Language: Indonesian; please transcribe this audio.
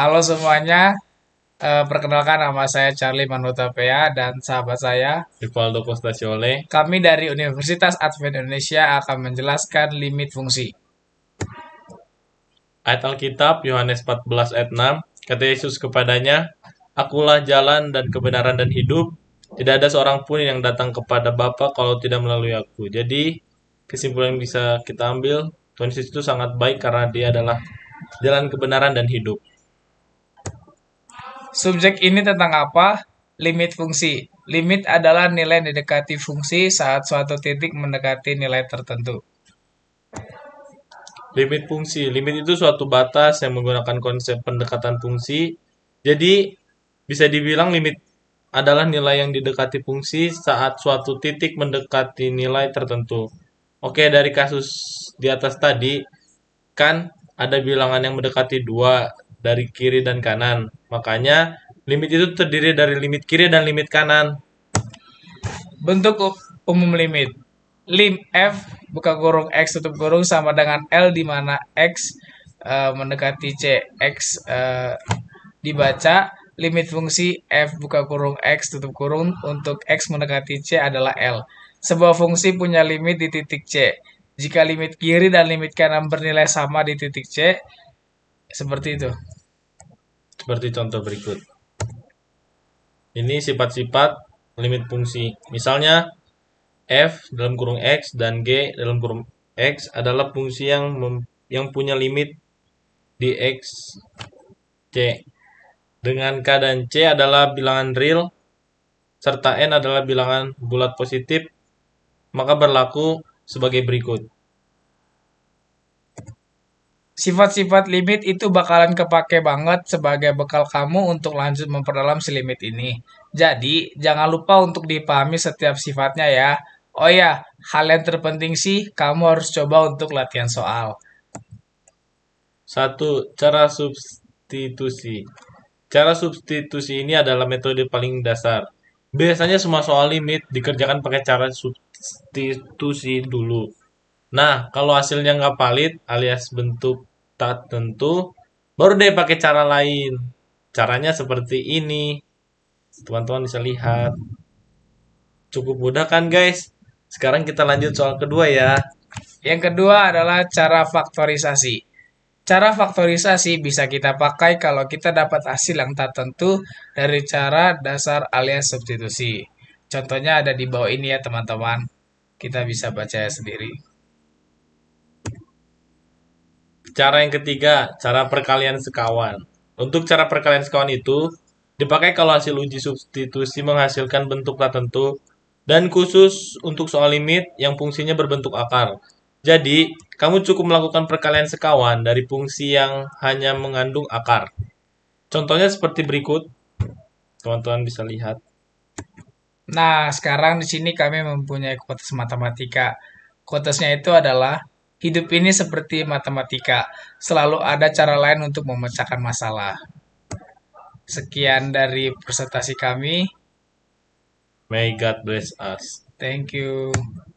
Halo semuanya, uh, perkenalkan nama saya Charlie Manutapea dan sahabat saya Rivaldo Postaciole. Kami dari Universitas Advent Indonesia akan menjelaskan limit fungsi. Ayat Alkitab Yohanes 14 ayat 6, kata Yesus kepadanya, Akulah jalan dan kebenaran dan hidup, tidak ada seorang pun yang datang kepada Bapa kalau tidak melalui aku. Jadi, kesimpulan yang bisa kita ambil, Tuhan Yesus itu sangat baik karena dia adalah jalan kebenaran dan hidup. Subjek ini tentang apa? Limit fungsi. Limit adalah nilai didekati fungsi saat suatu titik mendekati nilai tertentu. Limit fungsi. Limit itu suatu batas yang menggunakan konsep pendekatan fungsi. Jadi, bisa dibilang limit adalah nilai yang didekati fungsi saat suatu titik mendekati nilai tertentu. Oke, dari kasus di atas tadi, kan ada bilangan yang mendekati 2, dari kiri dan kanan. Makanya limit itu terdiri dari limit kiri dan limit kanan. Bentuk umum limit. Lim F buka kurung X tutup kurung sama dengan L di mana X uh, mendekati C. X uh, dibaca limit fungsi F buka kurung X tutup kurung untuk X mendekati C adalah L. Sebuah fungsi punya limit di titik C. Jika limit kiri dan limit kanan bernilai sama di titik C, seperti itu seperti contoh berikut ini sifat-sifat limit fungsi misalnya f dalam kurung x dan g dalam kurung x adalah fungsi yang mem, yang punya limit di x c dengan k dan c adalah bilangan real serta n adalah bilangan bulat positif maka berlaku sebagai berikut sifat-sifat limit itu bakalan kepake banget sebagai bekal kamu untuk lanjut memperdalam si limit ini. Jadi, jangan lupa untuk dipahami setiap sifatnya ya. Oh ya, hal yang terpenting sih kamu harus coba untuk latihan soal. Satu Cara substitusi. Cara substitusi ini adalah metode paling dasar. Biasanya semua soal limit dikerjakan pakai cara substitusi dulu. Nah, kalau hasilnya nggak valid alias bentuk tak tentu baru deh pakai cara lain caranya seperti ini teman-teman bisa lihat cukup mudah kan guys sekarang kita lanjut soal kedua ya yang kedua adalah cara faktorisasi Cara faktorisasi bisa kita pakai kalau kita dapat hasil yang tak tentu dari cara dasar alias substitusi. Contohnya ada di bawah ini ya teman-teman. Kita bisa baca sendiri. Cara yang ketiga, cara perkalian sekawan. Untuk cara perkalian sekawan itu, dipakai kalau hasil uji substitusi menghasilkan bentuk tertentu dan khusus untuk soal limit yang fungsinya berbentuk akar. Jadi, kamu cukup melakukan perkalian sekawan dari fungsi yang hanya mengandung akar. Contohnya seperti berikut. Teman-teman bisa lihat. Nah, sekarang di sini kami mempunyai kuotas matematika. Kuotasnya itu adalah Hidup ini seperti matematika, selalu ada cara lain untuk memecahkan masalah. Sekian dari presentasi kami. May God bless us. Thank you.